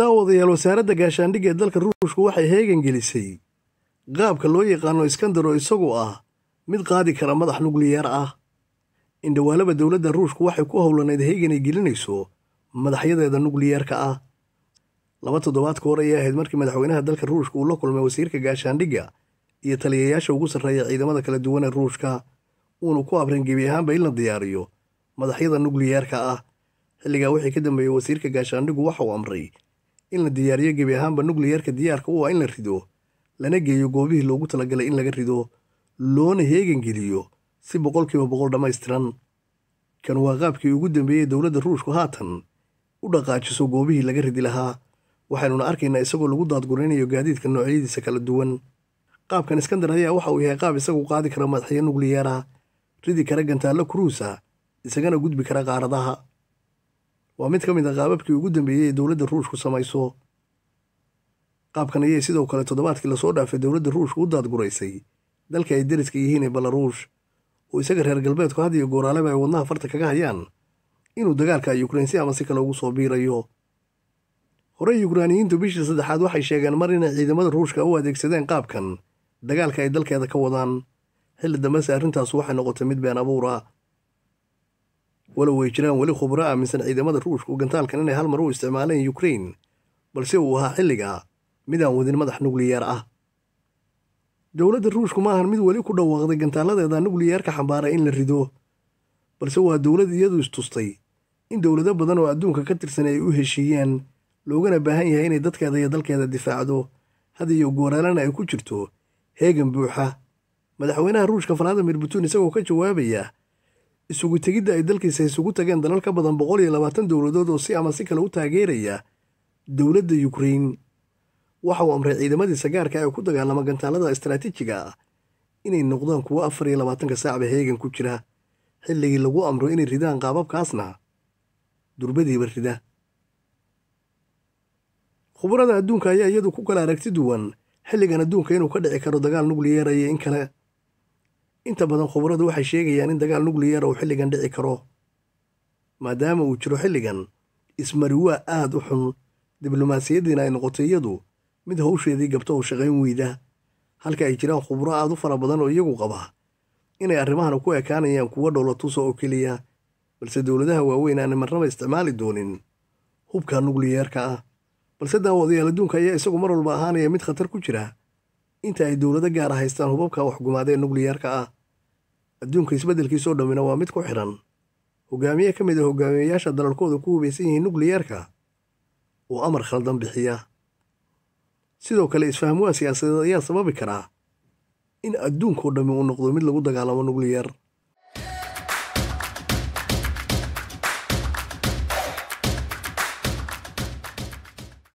daawadayaal wasaaradda gaashaandhigga ee dalka ruushku waxay heegan gelisay qaabka loo yaqaano iskandar oo isagu ah mid qaadi kara madax nukliyeer ah indhawaalaba dowladda ruushku waxay ku howlanayd heegan ay gelinayso madaxyadeeda nukliyeerka ah laba toddobaadka hor ayay ahayd markii madaxweynaha dalka ruushka uu la kulmay wasiirka gaashaandhigga iyo taliyayaasha ugu sarreeya ciidamada kala duwan ee ruushka uuna ku abrin gebi ahaanba in la diyaariyo madaxyada nukliyeerka ah xilligaa wixii ka dambeeyey wasiirka gaashaandhiggu waxa uu amray in la diyaariyo gebi ahaanba nukliyarka diyaarka u ah in la rido lana geeyo goobihii loogu talagalay in laga rido loona heegan geliyo si boqolkiiba boqol dhammaystiran kan waa qaabkii ugu dambeeyey dowladda ruushku haatan u dhaqaajiso goobihii laga ridi lahaa waxaynuna arkaynaa isagoo lagu daadguraynayo gaadiidka noocyadiisa kala duwan qaabkan iskandar ayaa waxa uu yahay qaab isagu qaadi kara madaxyo nukliyeer ridi kara gantaalo kuruusa isagana gudbi kara qaaradaha waa mid ka mid a ah qaababkii ugu dambeeyey ee dowladda ruushku samayso qaabkan ayay sidoo kale toddobaadkii lasoo dhaafay dowladda ruushku u daadguraysay dalka ay deriska yihiin ee ballaruush oo isaga reer galbeedku had iyo gooraaleba ay wadnaha farta kaga hayaan inuu dagaalka ay si ama si kale ugu soo biirayo horey yukraaniyiintu bishii saddexaad waxay sheegeen mar inay ciidamada ruushka u adeegsadeen qaabkan dagaalka ay dalkeeda ka wadaan xilli dambese arrintaasu waxay noqotay mid been abuur ah walow way jiraan weli khubro aaminsan ciidamada ruushka u gantaalkan inay hal mar u isticmaaleen yukrain balse uu ahaa xilligaa aan wadin madax nukliyeer ah dowladda ruushku maahan mid weli ku dhawaaqday gantaaladeeda nukliyeerka xambaaray in la rido balse waa dowlad iyadu istustay in dowlado badan oo adduunka ka tirsan ay u heshiiyeen loogana baahan yahay inay dadkeeda iyo dalkeeda difaacdo had iyo gooraalana ay ku jirto heegan buuxa madaxweynaha ruushka valadimir putin isagoo ka jawaabaya isugu tegidda ay dalkiisa isugu tageen dalal ka badan boqol iyo labaatan dowladood oo si ama si kale u taageeraya dowladda yukrein waxa uu amray ciidamadiisa gaarka ah ee ku dagaalama gantaalada istaraatiijiga ah inay noqdaan kuwo afar iyo labaatanka saacba heegan ku jira xilligii lagu amro inay ridaan qaababkaasna durbadiiba rida khubarada adduunka ayaa iyadu ku kala aragti duwan xilligan adduunka inuu ka dhici karo dagaal nukliyeer iyo in kale inta badan khubaradu waxay sheegayaan in dagaal nukliyar uu xilligan dhici karo maadaama uu jiro xilligan ismariwaa waa aad u xun diblomaasiyaddiina ay noqotay iyadu mid hawsheedii gabto u shaqayn weyda halka ay jiraan khubro aad u fara badan oo iyagu qaba inay arrimahan ku ekaanayaan kuwa dhowla tuusa oo keliya balse dowladaha waaweyn aanay marnaba isticmaali doonin hubka nukliyeerka ah balse daawadayaal adduunka ayaa isagu mar walba ahaanaya mid khatar ku jira inta ay dowlado gaara haystaan hubabka waxgumaada ee nukliyeerka ah adduunka isbeddelkiisoo dhammina waa mid ku xidhan hogaamiye ka mid a ah hogaamiyeyaasha dalalkooda ku hubaysan yihiin nukliyeerka oo amar khaldan bixiya sidoo kale isfahmuwaa siyaasadeed ayaa sababi karaa in adduunkao dhammi uu noqdo mid lagu dagaalamo nukliyeer